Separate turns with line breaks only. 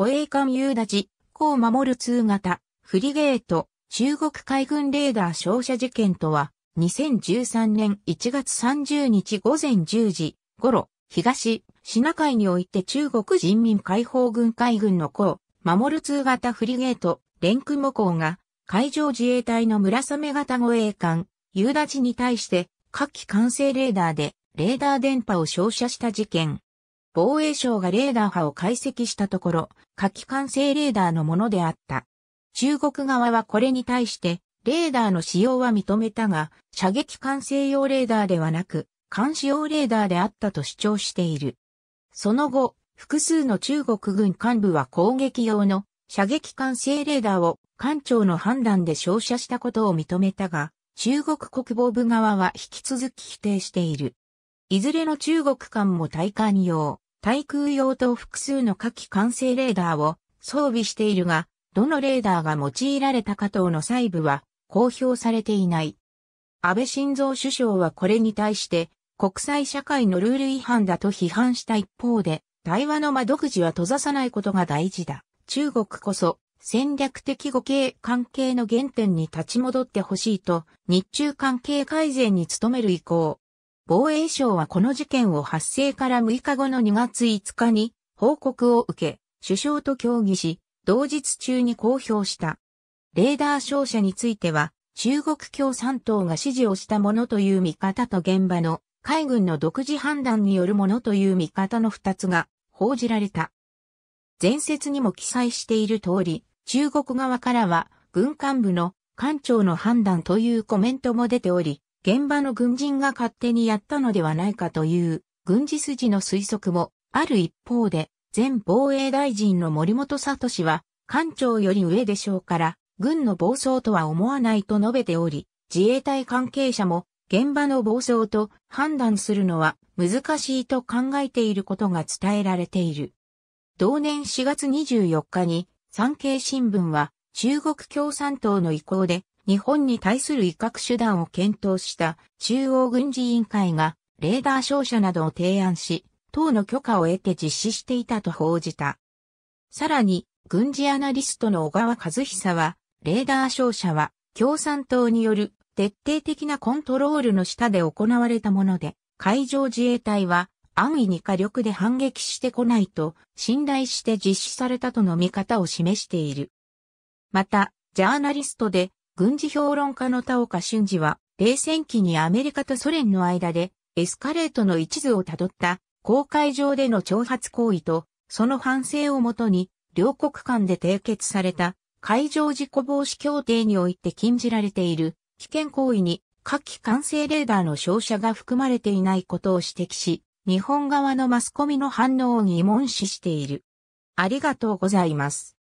護衛艦夕立、港守る通型、フリゲート、中国海軍レーダー照射事件とは、2013年1月30日午前10時頃、東、シナ海において中国人民解放軍海軍の港、守る通型フリゲート、連雲港が、海上自衛隊の村雨型護衛艦、夕立に対して、各機管制レーダーで、レーダー電波を照射した事件。防衛省がレーダー波を解析したところ、火器管制レーダーのものであった。中国側はこれに対して、レーダーの使用は認めたが、射撃管制用レーダーではなく、監視用レーダーであったと主張している。その後、複数の中国軍幹部は攻撃用の射撃管制レーダーを艦長の判断で照射したことを認めたが、中国国防部側は引き続き否定している。いずれの中国艦も対艦用。対空用と複数の火器管制レーダーを装備しているが、どのレーダーが用いられたか等の細部は公表されていない。安倍晋三首相はこれに対して国際社会のルール違反だと批判した一方で、対話の間独自は閉ざさないことが大事だ。中国こそ戦略的互恵関係の原点に立ち戻ってほしいと日中関係改善に努める意向防衛省はこの事件を発生から6日後の2月5日に報告を受け、首相と協議し、同日中に公表した。レーダー照射については、中国共産党が指示をしたものという見方と現場の海軍の独自判断によるものという見方の2つが報じられた。前説にも記載している通り、中国側からは軍幹部の艦長の判断というコメントも出ており、現場の軍人が勝手にやったのではないかという軍事筋の推測もある一方で、前防衛大臣の森本聡は、官庁より上でしょうから、軍の暴走とは思わないと述べており、自衛隊関係者も現場の暴走と判断するのは難しいと考えていることが伝えられている。同年4月24日に産経新聞は中国共産党の意向で日本に対する威嚇手段を検討した中央軍事委員会がレーダー照射などを提案し、党の許可を得て実施していたと報じた。さらに、軍事アナリストの小川和久は、レーダー照射は共産党による徹底的なコントロールの下で行われたもので、海上自衛隊は安易に火力で反撃してこないと信頼して実施されたとの見方を示している。また、ジャーナリストで軍事評論家の田岡俊二は、冷戦期にアメリカとソ連の間で、エスカレートの一途をたどった、公海上での挑発行為と、その反省をもとに、両国間で締結された、海上事故防止協定において禁じられている、危険行為に、火器管制レーダーの照射が含まれていないことを指摘し、日本側のマスコミの反応を疑問視している。ありがとうございます。